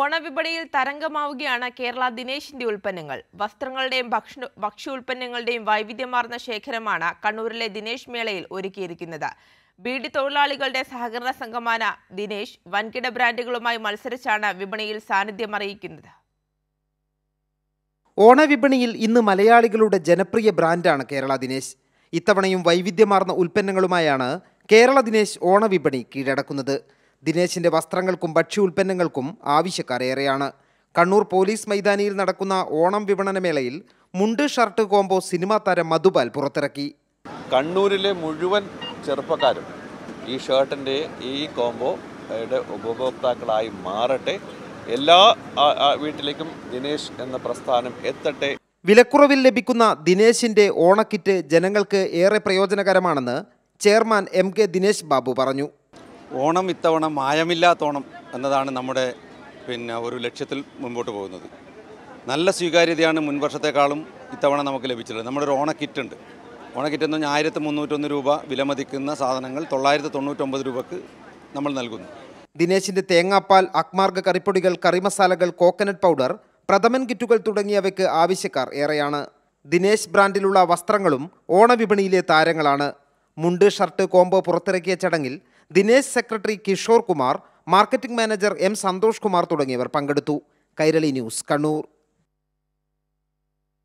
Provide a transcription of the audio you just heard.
ഓണവിപണിയിൽ തരംഗമാവുകയാണ് കേരള ദിനേശിന്റെ ഉൽപ്പന്നങ്ങൾ വസ്ത്രങ്ങളുടെയും ഭക്ഷണ ഉൽപ്പന്നങ്ങളുടെയും വൈവിധ്യമാർന്ന ശേഖരമാണ് കണ്ണൂരിലെ ദിനേശ് മേളയിൽ ഒരുക്കിയിരിക്കുന്നത് ബീഡി തൊഴിലാളികളുടെ സഹകരണ സംഘമാണ് ദിനേശ് വൻകിട ബ്രാൻഡുകളുമായി മത്സരിച്ചാണ് വിപണിയിൽ സാന്നിധ്യം അറിയിക്കുന്നത് ഓണവിപണിയിൽ ഇന്ന് മലയാളികളുടെ ജനപ്രിയ ബ്രാൻഡാണ് കേരള ദിനേശ് ഇത്തവണയും വൈവിധ്യമാർന്ന ഉൽപ്പന്നങ്ങളുമായാണ് കേരള ദിനേശ് ഓണവിപണി കീഴടക്കുന്നത് ദിനേശിന്റെ വസ്ത്രങ്ങൾക്കും ഭക്ഷ്യ ഉൽപ്പന്നങ്ങൾക്കും ആവശ്യക്കാരേറെയാണ് കണ്ണൂർ പോലീസ് മൈതാനിയിൽ നടക്കുന്ന ഓണം വിപണനമേളയിൽ മുണ്ട് ഷർട്ട് കോംബോ സിനിമാ താരം മധുപാൽ പുറത്തിറക്കി കണ്ണൂരിലെ മുഴുവൻ ചെറുപ്പക്കാരും ഈ ഷർട്ടിൻ്റെ ഈ കോംബോയുടെ ഉപഭോക്താക്കളായി മാറട്ടെ എല്ലാ വീട്ടിലേക്കും ദിനേശ് എന്ന പ്രസ്ഥാനം എത്തട്ടെ വിലക്കുറവിൽ ലഭിക്കുന്ന ദിനേശിന്റെ ഓണക്കിറ്റ് ജനങ്ങൾക്ക് ഏറെ പ്രയോജനകരമാണെന്ന് chairman M K Dinesh Babu പറഞ്ഞു ഓണം ഇത്തവണ മായമില്ലാത്ത ഓണം എന്നതാണ് നമ്മുടെ പിന്നെ ഒരു ലക്ഷ്യത്തിൽ മുൻപോട്ട് പോകുന്നത് നല്ല സ്വീകാര്യതയാണ് മുൻവർഷത്തെക്കാളും ഇത്തവണ നമുക്ക് ലഭിച്ചിട്ടുള്ളത് നമ്മുടെ ഒരു ഓണക്കിറ്റ് ഉണ്ട് ഓണക്കിറ്റ് എന്ന് പറഞ്ഞാൽ ആയിരത്തി മുന്നൂറ്റൊന്ന് രൂപ വിലമതിക്കുന്ന സാധനങ്ങൾ തൊള്ളായിരത്തി തൊണ്ണൂറ്റൊമ്പത് രൂപക്ക് നമ്മൾ നൽകുന്നു ദിനേശിന്റെ തേങ്ങാപ്പാൽ അക്മാർഗ കറിപ്പൊടികൾ കറിമസാലകൾ കോക്കനട്ട് പൗഡർ പ്രഥമൻ കിറ്റുകൾ തുടങ്ങിയവയ്ക്ക് ആവശ്യക്കാർ ഏറെയാണ് ദിനേശ് ബ്രാൻഡിലുള്ള വസ്ത്രങ്ങളും ഓണവിപണിയിലെ താരങ്ങളാണ് മുണ്ട് ഷർട്ട് കോംബോ പുറത്തിറക്കിയ ചടങ്ങിൽ Dinesh secretary Kishore Kumar marketing manager M Santhosh Kumar തുടങ്ങിയവർ പങ്കെടുത്തു കൈരളി ന്യൂസ് കണ്ണൂർ